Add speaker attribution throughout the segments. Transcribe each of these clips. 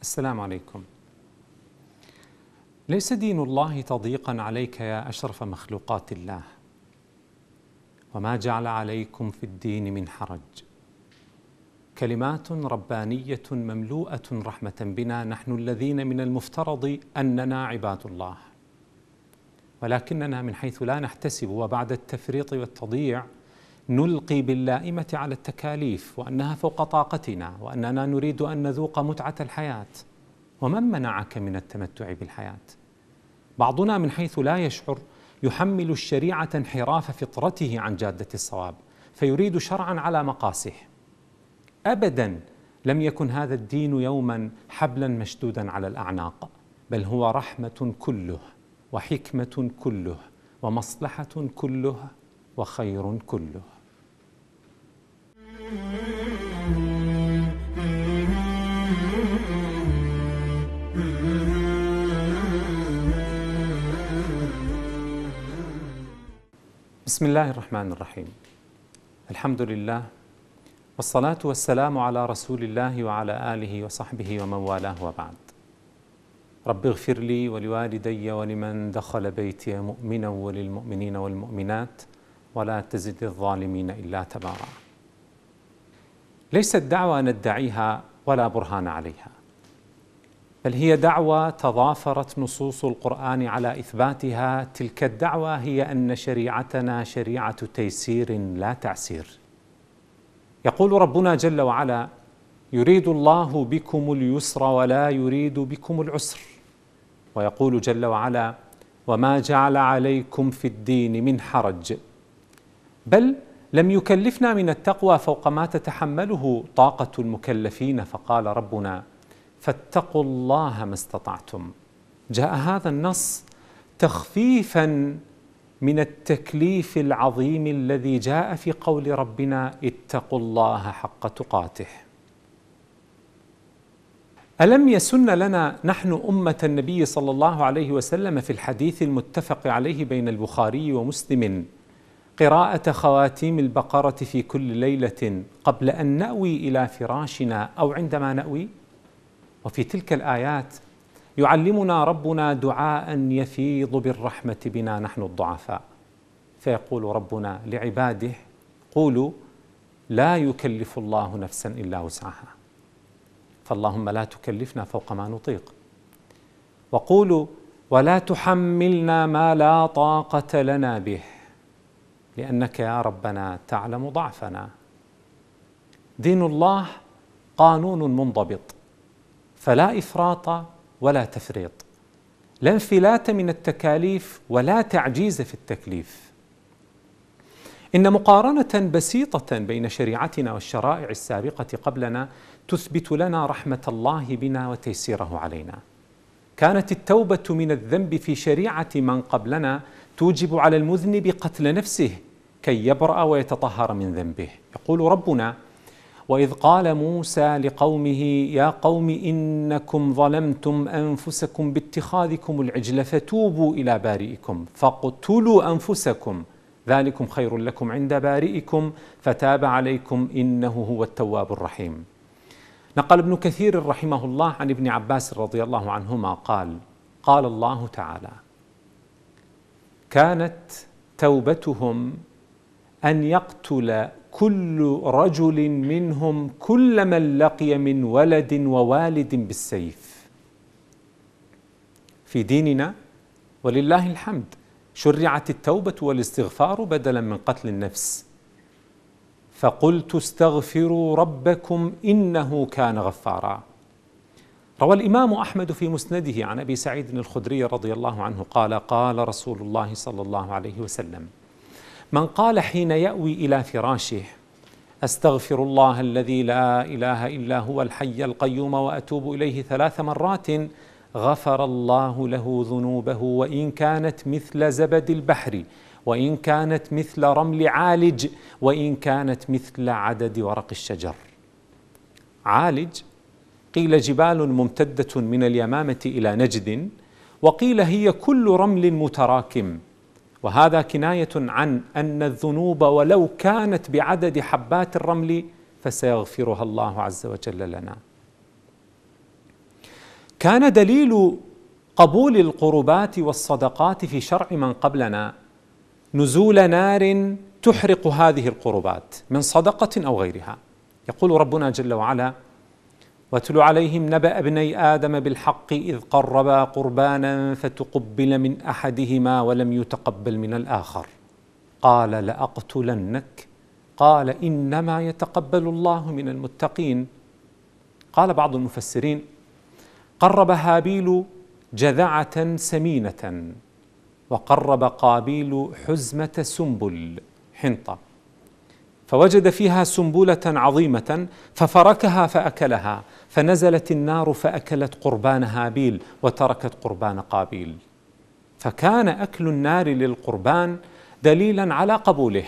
Speaker 1: السلام عليكم ليس دين الله تضييقا عليك يا أشرف مخلوقات الله وما جعل عليكم في الدين من حرج كلمات ربانيه مملوءه رحمه بنا نحن الذين من المفترض اننا عباد الله ولكننا من حيث لا نحتسب وبعد التفريط والتضييع نلقي باللائمه على التكاليف وانها فوق طاقتنا واننا نريد ان نذوق متعه الحياه ومن منعك من التمتع بالحياه بعضنا من حيث لا يشعر يحمل الشريعة انحراف فطرته عن جادة الصواب فيريد شرعا على مقاسه أبدا لم يكن هذا الدين يوما حبلا مشدودا على الأعناق بل هو رحمة كله وحكمة كله ومصلحة كله وخير كله بسم الله الرحمن الرحيم الحمد لله والصلاة والسلام على رسول الله وعلى آله وصحبه ومن والاه وبعد رب اغفر لي ولوالدي ولمن دخل بيتي مؤمنا وللمؤمنين والمؤمنات ولا تزد الظالمين إلا تبارا ليست دعوة ندعيها ولا برهان عليها بل هي دعوة تضافرت نصوص القرآن على إثباتها تلك الدعوة هي أن شريعتنا شريعة تيسير لا تعسير يقول ربنا جل وعلا يريد الله بكم اليسر ولا يريد بكم العسر ويقول جل وعلا وما جعل عليكم في الدين من حرج بل لم يكلفنا من التقوى فوق ما تتحمله طاقة المكلفين فقال ربنا فاتقوا الله ما استطعتم جاء هذا النص تخفيفا من التكليف العظيم الذي جاء في قول ربنا اتقوا الله حق تقاته الم يسن لنا نحن امه النبي صلى الله عليه وسلم في الحديث المتفق عليه بين البخاري ومسلم قراءه خواتيم البقره في كل ليله قبل ان ناوي الى فراشنا او عندما ناوي وفي تلك الآيات يعلمنا ربنا دعاء يفيض بالرحمة بنا نحن الضعفاء فيقول ربنا لعباده قولوا لا يكلف الله نفسا إلا وسعها فاللهم لا تكلفنا فوق ما نطيق وقولوا ولا تحملنا ما لا طاقة لنا به لأنك يا ربنا تعلم ضعفنا دين الله قانون منضبط فلا افراط ولا تفريط لا انفلات من التكاليف ولا تعجيز في التكليف ان مقارنه بسيطه بين شريعتنا والشرائع السابقه قبلنا تثبت لنا رحمه الله بنا وتيسيره علينا كانت التوبه من الذنب في شريعه من قبلنا توجب على المذنب قتل نفسه كي يبرا ويتطهر من ذنبه يقول ربنا واذ قال موسى لقومه يا قوم انكم ظلمتم انفسكم باتخاذكم العجل فتوبوا الى بارئكم فاقتلوا انفسكم ذلكم خير لكم عند بارئكم فتاب عليكم انه هو التواب الرحيم. نقل ابن كثير رحمه الله عن ابن عباس رضي الله عنهما قال: قال الله تعالى: كانت توبتهم ان يقتل كل رجل منهم كل من لقي من ولد ووالد بالسيف في ديننا ولله الحمد شرعت التوبه والاستغفار بدلا من قتل النفس فقلت استغفروا ربكم انه كان غفارا روى الامام احمد في مسنده عن ابي سعيد الخدري رضي الله عنه قال قال رسول الله صلى الله عليه وسلم من قال حين ياوي الى فراشه استغفر الله الذي لا اله الا هو الحي القيوم واتوب اليه ثلاث مرات غفر الله له ذنوبه وان كانت مثل زبد البحر وان كانت مثل رمل عالج وان كانت مثل عدد ورق الشجر عالج قيل جبال ممتده من اليمامه الى نجد وقيل هي كل رمل متراكم وهذا كنايه عن ان الذنوب ولو كانت بعدد حبات الرمل فسيغفرها الله عز وجل لنا كان دليل قبول القربات والصدقات في شرع من قبلنا نزول نار تحرق هذه القربات من صدقه او غيرها يقول ربنا جل وعلا واتل عليهم نبأ ابني آدم بالحق إذ قربا قربانا فتقبل من أحدهما ولم يتقبل من الآخر قال لأقتلنك قال إنما يتقبل الله من المتقين قال بعض المفسرين قرب هابيل جذعة سمينة وقرب قابيل حزمة سنبل حنطة فوجد فيها سنبله عظيمه ففركها فاكلها فنزلت النار فاكلت قربان هابيل وتركت قربان قابيل فكان اكل النار للقربان دليلا على قبوله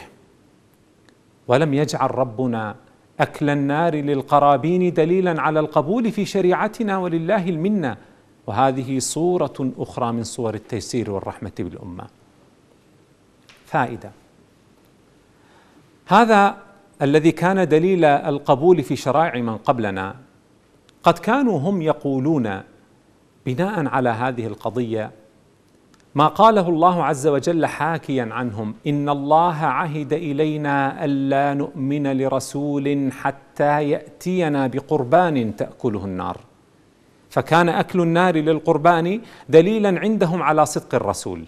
Speaker 1: ولم يجعل ربنا اكل النار للقرابين دليلا على القبول في شريعتنا ولله المنه وهذه صوره اخرى من صور التيسير والرحمه بالامه فائده هذا الذي كان دليل القبول في شرائع من قبلنا قد كانوا هم يقولون بناء على هذه القضيه ما قاله الله عز وجل حاكيا عنهم ان الله عهد الينا الا نؤمن لرسول حتى ياتينا بقربان تاكله النار فكان اكل النار للقربان دليلا عندهم على صدق الرسول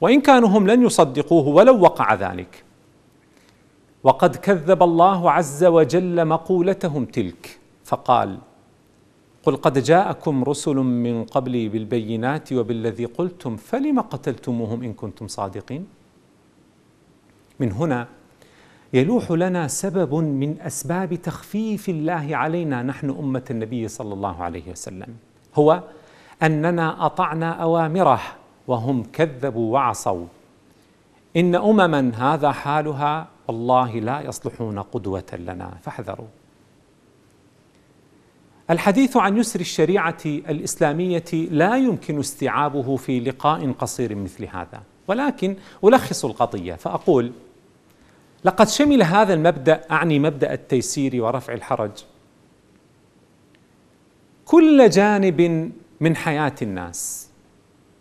Speaker 1: وان كانوا هم لن يصدقوه ولو وقع ذلك وقد كذب الله عز وجل مقولتهم تلك فقال قل قد جاءكم رسل من قبلي بالبينات وبالذي قلتم فلم قتلتموهم ان كنتم صادقين من هنا يلوح لنا سبب من اسباب تخفيف الله علينا نحن امه النبي صلى الله عليه وسلم هو اننا اطعنا اوامره وهم كذبوا وعصوا ان امما هذا حالها والله لا يصلحون قدوة لنا فاحذروا. الحديث عن يسر الشريعة الإسلامية لا يمكن استيعابه في لقاء قصير مثل هذا، ولكن ألخص القضية فأقول: لقد شمل هذا المبدأ أعني مبدأ التيسير ورفع الحرج كل جانب من حياة الناس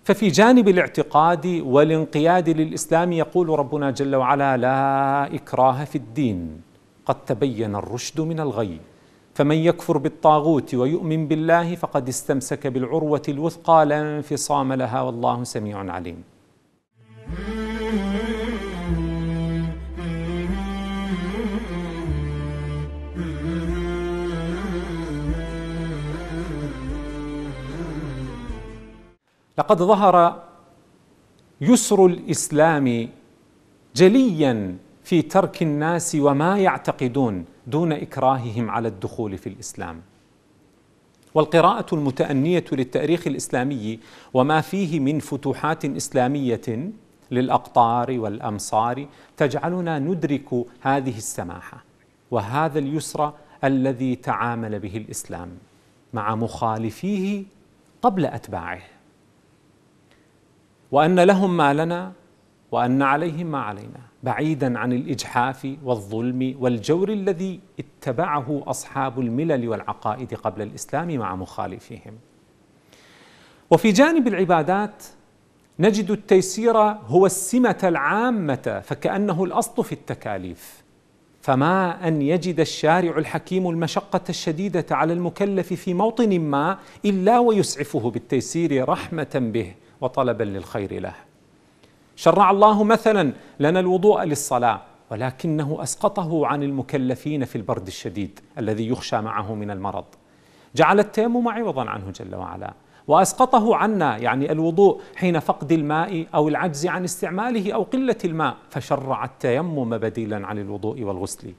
Speaker 1: ففي جانب الاعتقاد والانقياد للاسلام يقول ربنا جل وعلا لا اكراه في الدين قد تبين الرشد من الغي فمن يكفر بالطاغوت ويؤمن بالله فقد استمسك بالعروه الوثقى لا انفصام لها والله سميع عليم لقد ظهر يسر الاسلام جليا في ترك الناس وما يعتقدون دون اكراههم على الدخول في الاسلام والقراءه المتانيه للتاريخ الاسلامي وما فيه من فتوحات اسلاميه للاقطار والامصار تجعلنا ندرك هذه السماحه وهذا اليسر الذي تعامل به الاسلام مع مخالفيه قبل اتباعه وأن لهم ما لنا وأن عليهم ما علينا بعيدا عن الإجحاف والظلم والجور الذي اتبعه أصحاب الملل والعقائد قبل الإسلام مع مخالفيهم وفي جانب العبادات نجد التيسير هو السمة العامة فكأنه الأصل في التكاليف فما ان يجد الشارع الحكيم المشقه الشديده على المكلف في موطن ما الا ويسعفه بالتيسير رحمه به وطلبا للخير له شرع الله مثلا لنا الوضوء للصلاه ولكنه اسقطه عن المكلفين في البرد الشديد الذي يخشى معه من المرض جعل التيمم عوضا عنه جل وعلا وأسقطه عنا يعني الوضوء حين فقد الماء أو العجز عن استعماله أو قلة الماء فشرع التيمم بديلا عن الوضوء والغسل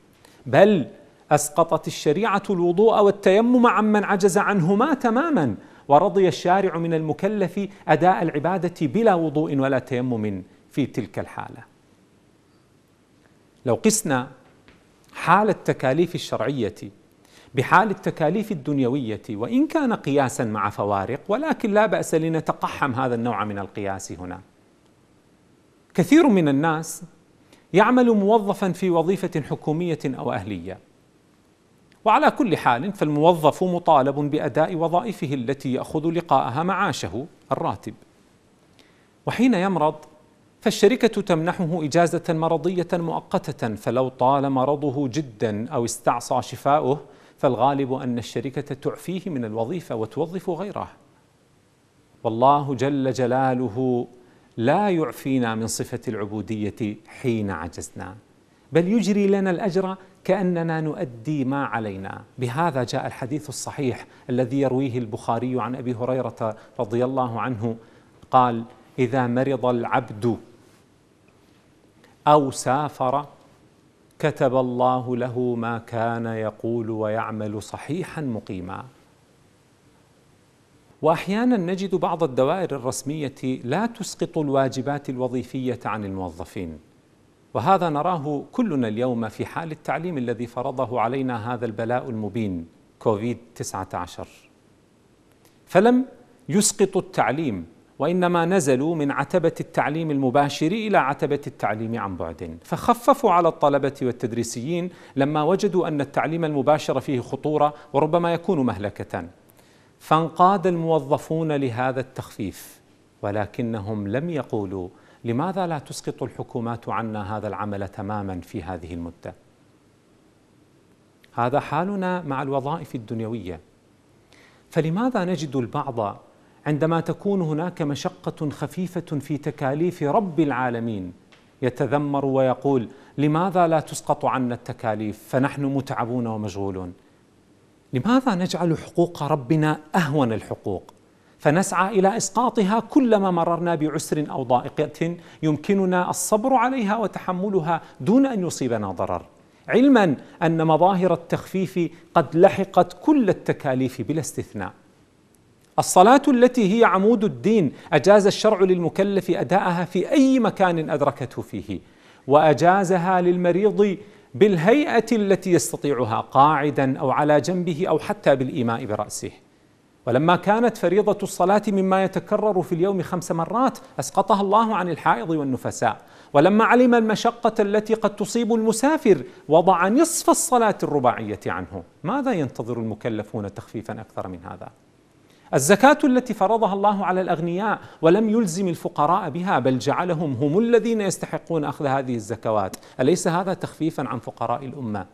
Speaker 1: بل أسقطت الشريعة الوضوء والتيمم عمن عجز عنهما تماما ورضي الشارع من المكلف أداء العبادة بلا وضوء ولا تيمم في تلك الحالة لو قسنا حال التكاليف الشرعية بحال التكاليف الدنيوية وإن كان قياسا مع فوارق ولكن لا بأس لنتقحم هذا النوع من القياس هنا كثير من الناس يعمل موظفا في وظيفة حكومية أو أهلية وعلى كل حال فالموظف مطالب بأداء وظائفه التي يأخذ لقاءها معاشه الراتب وحين يمرض فالشركة تمنحه إجازة مرضية مؤقتة فلو طال مرضه جدا أو استعصى شفاؤه فالغالب أن الشركة تعفيه من الوظيفة وتوظف غيره والله جل جلاله لا يعفينا من صفة العبودية حين عجزنا بل يجري لنا الأجر كأننا نؤدي ما علينا بهذا جاء الحديث الصحيح الذي يرويه البخاري عن أبي هريرة رضي الله عنه قال إذا مرض العبد أو سافر كتب الله له ما كان يقول ويعمل صحيحا مقيما واحيانا نجد بعض الدوائر الرسميه لا تسقط الواجبات الوظيفيه عن الموظفين وهذا نراه كلنا اليوم في حال التعليم الذي فرضه علينا هذا البلاء المبين كوفيد 19 فلم يسقط التعليم وإنما نزلوا من عتبة التعليم المباشر إلى عتبة التعليم عن بعد فخففوا على الطلبة والتدريسيين لما وجدوا أن التعليم المباشر فيه خطورة وربما يكون مهلكة فانقاد الموظفون لهذا التخفيف ولكنهم لم يقولوا لماذا لا تسقط الحكومات عنا هذا العمل تماما في هذه المده هذا حالنا مع الوظائف الدنيويه فلماذا نجد البعض عندما تكون هناك مشقة خفيفة في تكاليف رب العالمين يتذمر ويقول لماذا لا تسقط عنا التكاليف فنحن متعبون ومشغولون لماذا نجعل حقوق ربنا اهون الحقوق فنسعى الى اسقاطها كلما مررنا بعسر او ضائقه يمكننا الصبر عليها وتحملها دون ان يصيبنا ضرر علما ان مظاهر التخفيف قد لحقت كل التكاليف بلا استثناء الصلاة التي هي عمود الدين أجاز الشرع للمكلف أداءها في أي مكان أدركته فيه وأجازها للمريض بالهيئة التي يستطيعها قاعدا أو على جنبه أو حتى بالإيماء برأسه ولما كانت فريضة الصلاة مما يتكرر في اليوم خمس مرات أسقطها الله عن الحائض والنفساء ولما علم المشقة التي قد تصيب المسافر وضع نصف الصلاة الرباعية عنه ماذا ينتظر المكلفون تخفيفا أكثر من هذا؟ الزكاة التي فرضها الله على الأغنياء ولم يلزم الفقراء بها بل جعلهم هم الذين يستحقون أخذ هذه الزكوات أليس هذا تخفيفا عن فقراء الأمة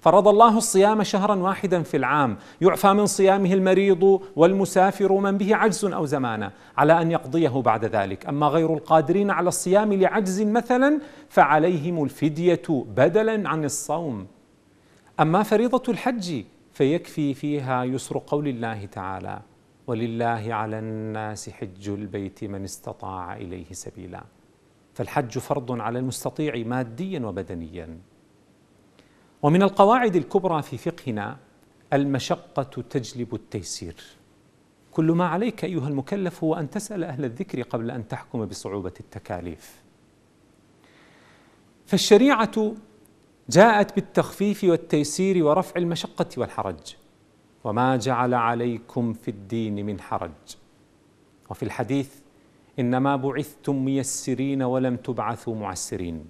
Speaker 1: فرض الله الصيام شهرا واحدا في العام يعفى من صيامه المريض والمسافر من به عجز او زمانه على ان يقضيه بعد ذلك اما غير القادرين على الصيام لعجز مثلا فعليهم الفديه بدلا عن الصوم اما فريضه الحج فيكفي فيها يسر قول الله تعالى ولله على الناس حج البيت من استطاع اليه سبيلا فالحج فرض على المستطيع ماديا وبدنيا ومن القواعد الكبرى في فقهنا المشقه تجلب التيسير كل ما عليك ايها المكلف هو ان تسال اهل الذكر قبل ان تحكم بصعوبه التكاليف فالشريعه جاءت بالتخفيف والتيسير ورفع المشقه والحرج وما جعل عليكم في الدين من حرج وفي الحديث انما بعثتم ميسرين ولم تبعثوا معسرين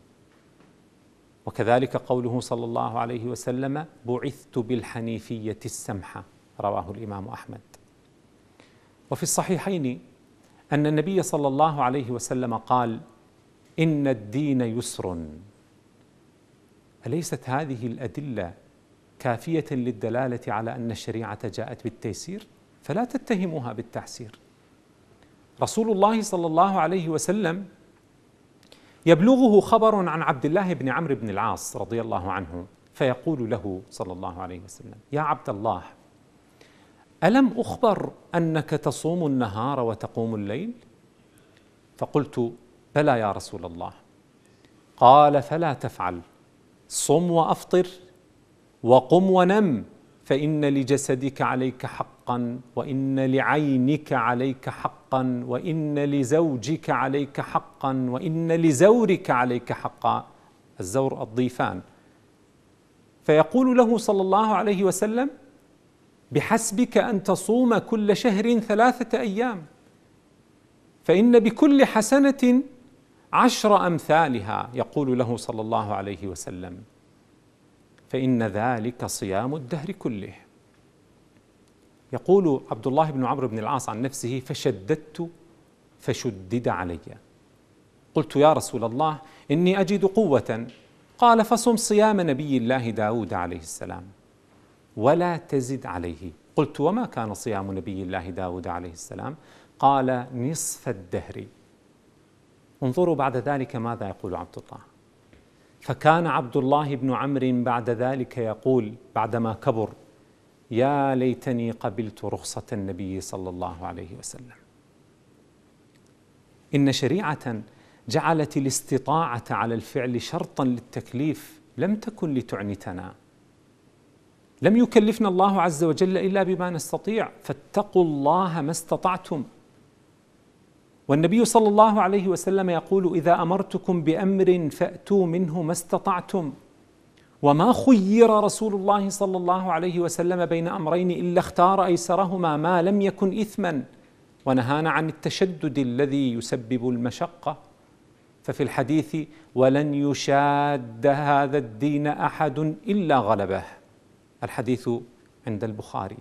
Speaker 1: وكذلك قوله صلى الله عليه وسلم بعثت بالحنيفيه السمحه رواه الامام احمد وفي الصحيحين ان النبي صلى الله عليه وسلم قال ان الدين يسر اليست هذه الادله كافية للدلالة على أن الشريعة جاءت بالتيسير فلا تتهموها بالتعسير رسول الله صلى الله عليه وسلم يبلغه خبر عن عبد الله بن عمرو بن العاص رضي الله عنه فيقول له صلى الله عليه وسلم يا عبد الله الم اخبر انك تصوم النهار وتقوم الليل فقلت بلى يا رسول الله قال فلا تفعل صم وافطر وقم ونم فان لجسدك عليك حقا وان لعينك عليك حقا وان لزوجك عليك حقا وان لزورك عليك حقا الزور الضيفان فيقول له صلى الله عليه وسلم بحسبك ان تصوم كل شهر ثلاثه ايام فان بكل حسنه عشر امثالها يقول له صلى الله عليه وسلم فإن ذلك صيام الدهر كله يقول عبد الله بن عمرو بن العاص عن نفسه فشددت فشدد علي قلت يا رسول الله إني أجد قوة قال فصم صيام نبي الله داود عليه السلام ولا تزد عليه قلت وما كان صيام نبي الله داود عليه السلام قال نصف الدهر انظروا بعد ذلك ماذا يقول عبد الله فكان عبد الله بن عمرو بعد ذلك يقول بعدما كبر يا ليتني قبلت رخصه النبي صلى الله عليه وسلم ان شريعه جعلت الاستطاعه على الفعل شرطا للتكليف لم تكن لتعنتنا لم يكلفنا الله عز وجل الا بما نستطيع فاتقوا الله ما استطعتم والنبي صلى الله عليه وسلم يقول إذا أمرتكم بأمر فأتوا منه ما استطعتم وما خير رسول الله صلى الله عليه وسلم بين أمرين إلا اختار أيسرهما ما لم يكن إثما ونهانا عن التشدد الذي يسبب المشقة ففي الحديث ولن يشاد هذا الدين أحد إلا غلبه الحديث عند البخاري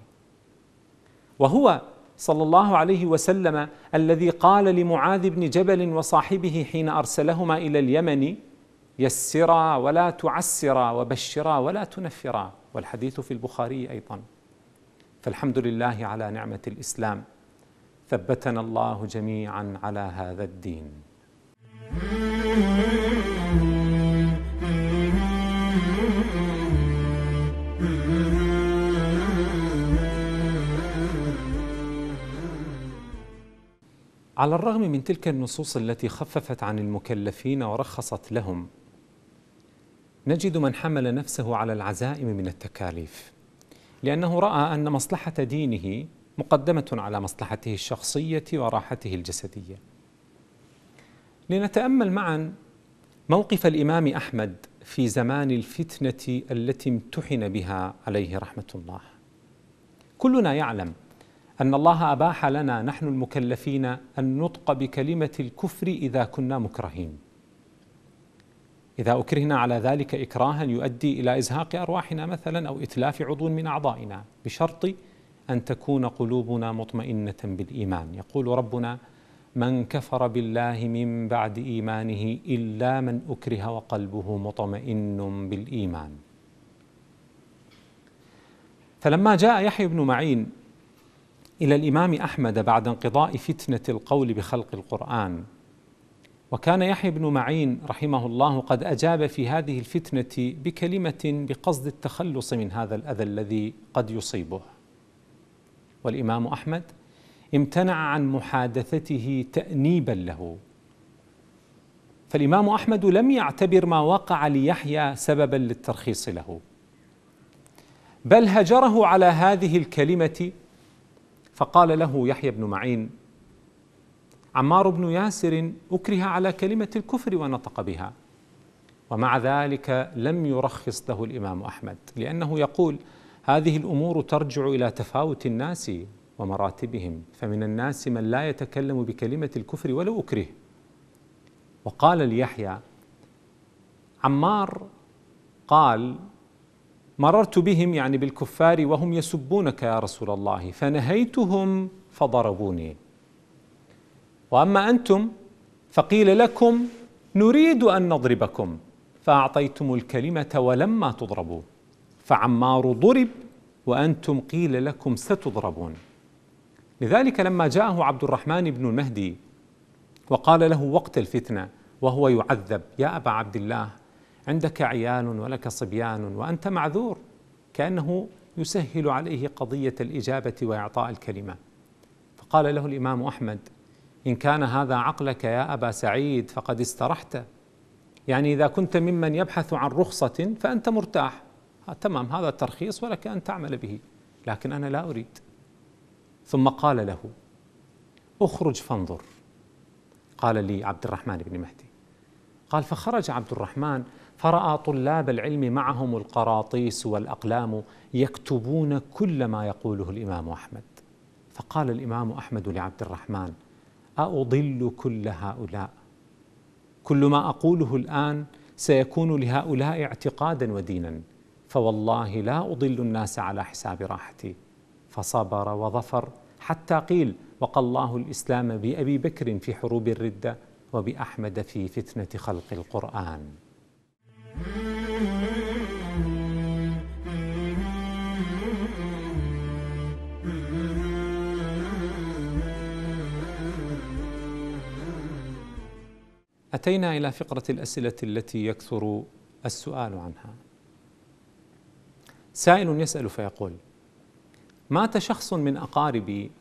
Speaker 1: وهو صلى الله عليه وسلم الذي قال لمعاذ بن جبل وصاحبه حين أرسلهما إلى اليمن يسرا ولا تعسرا وبشرا ولا تنفرا والحديث في البخاري أيضا فالحمد لله على نعمة الإسلام ثبتنا الله جميعا على هذا الدين على الرغم من تلك النصوص التي خففت عن المكلفين ورخصت لهم نجد من حمل نفسه على العزائم من التكاليف لأنه رأى أن مصلحة دينه مقدمة على مصلحته الشخصية وراحته الجسدية لنتأمل معا موقف الإمام أحمد في زمان الفتنة التي امتحن بها عليه رحمة الله كلنا يعلم أن الله أباح لنا نحن المكلفين أن نطق بكلمة الكفر إذا كنا مكرهين إذا أكرهنا على ذلك إكراها يؤدي إلى إزهاق أرواحنا مثلا أو إتلاف عضو من أعضائنا بشرط أن تكون قلوبنا مطمئنة بالإيمان يقول ربنا من كفر بالله من بعد إيمانه إلا من أكره وقلبه مطمئن بالإيمان فلما جاء يحيى بن معين إلى الإمام أحمد بعد انقضاء فتنة القول بخلق القرآن وكان يحيى بن معين رحمه الله قد أجاب في هذه الفتنة بكلمة بقصد التخلص من هذا الأذى الذي قد يصيبه والإمام أحمد امتنع عن محادثته تأنيبا له فالإمام أحمد لم يعتبر ما وقع ليحيى سببا للترخيص له بل هجره على هذه الكلمة فقال له يحيى بن معين عمار بن ياسر اكره على كلمه الكفر ونطق بها ومع ذلك لم يرخص له الامام احمد لانه يقول هذه الامور ترجع الى تفاوت الناس ومراتبهم فمن الناس من لا يتكلم بكلمه الكفر ولو اكره وقال ليحيى عمار قال مررت بهم يعني بالكفار وهم يسبونك يا رسول الله فنهيتهم فضربوني واما انتم فقيل لكم نريد ان نضربكم فاعطيتم الكلمه ولما تضربوا فعمار ضرب وانتم قيل لكم ستضربون لذلك لما جاءه عبد الرحمن بن المهدي وقال له وقت الفتنه وهو يعذب يا ابا عبد الله عندك عيال ولك صبيان وأنت معذور كأنه يسهل عليه قضية الإجابة وإعطاء الكلمة فقال له الإمام أحمد إن كان هذا عقلك يا أبا سعيد فقد استرحت يعني إذا كنت ممن يبحث عن رخصة فأنت مرتاح آه، تمام هذا الترخيص ولك أن تعمل به لكن أنا لا أريد ثم قال له اخرج فانظر قال لي عبد الرحمن بن مهدي قال فخرج عبد الرحمن فراى طلاب العلم معهم القراطيس والاقلام يكتبون كل ما يقوله الامام احمد فقال الامام احمد لعبد الرحمن اضل كل هؤلاء كل ما اقوله الان سيكون لهؤلاء اعتقادا ودينا فوالله لا اضل الناس على حساب راحتي فصبر وظفر حتى قيل وقى الله الاسلام بابي بكر في حروب الرده وباحمد في فتنه خلق القران أتينا إلى فقرة الأسئلة التي يكثر السؤال عنها. سائل يسأل فيقول: مات شخص من أقاربي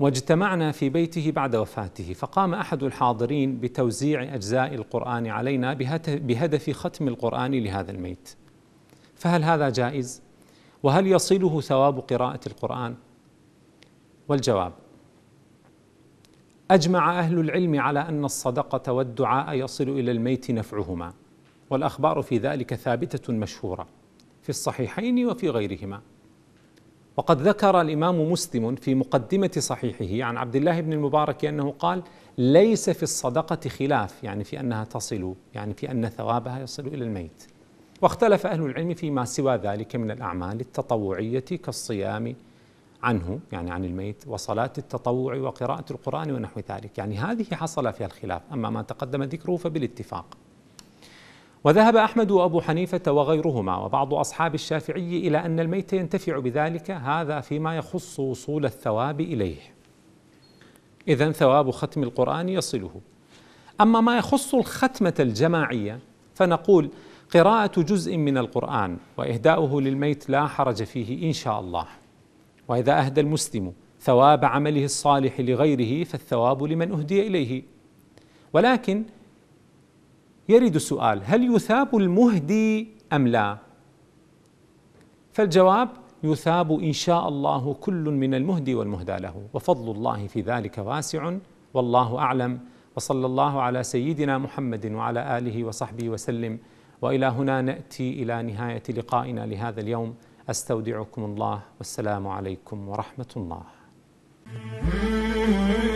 Speaker 1: واجتمعنا في بيته بعد وفاته فقام أحد الحاضرين بتوزيع أجزاء القرآن علينا بهدف ختم القرآن لهذا الميت. فهل هذا جائز؟ وهل يصله ثواب قراءة القرآن؟ والجواب: أجمع أهل العلم على أن الصدقة والدعاء يصل إلى الميت نفعهما والأخبار في ذلك ثابتة مشهورة في الصحيحين وفي غيرهما وقد ذكر الإمام مسلم في مقدمة صحيحه عن عبد الله بن المبارك أنه قال ليس في الصدقة خلاف يعني في أنها تصل يعني في أن ثوابها يصل إلى الميت واختلف أهل العلم فيما سوى ذلك من الأعمال التطوعية كالصيام عنه يعني عن الميت وصلاة التطوع وقراءة القرآن ونحو ذلك يعني هذه حصل فيها الخلاف أما ما تقدم ذكره فبالاتفاق وذهب أحمد وأبو حنيفة وغيرهما وبعض أصحاب الشافعي إلى أن الميت ينتفع بذلك هذا فيما يخص وصول الثواب إليه إذا ثواب ختم القرآن يصله أما ما يخص الختمة الجماعية فنقول قراءة جزء من القرآن وإهداؤه للميت لا حرج فيه إن شاء الله واذا اهدى المسلم ثواب عمله الصالح لغيره فالثواب لمن اهدي اليه ولكن يرد سؤال هل يثاب المهدي ام لا فالجواب يثاب ان شاء الله كل من المهدي والمهدى له وفضل الله في ذلك واسع والله اعلم وصلى الله على سيدنا محمد وعلى اله وصحبه وسلم والى هنا ناتي الى نهايه لقائنا لهذا اليوم استودعكم الله والسلام عليكم ورحمه
Speaker 2: الله.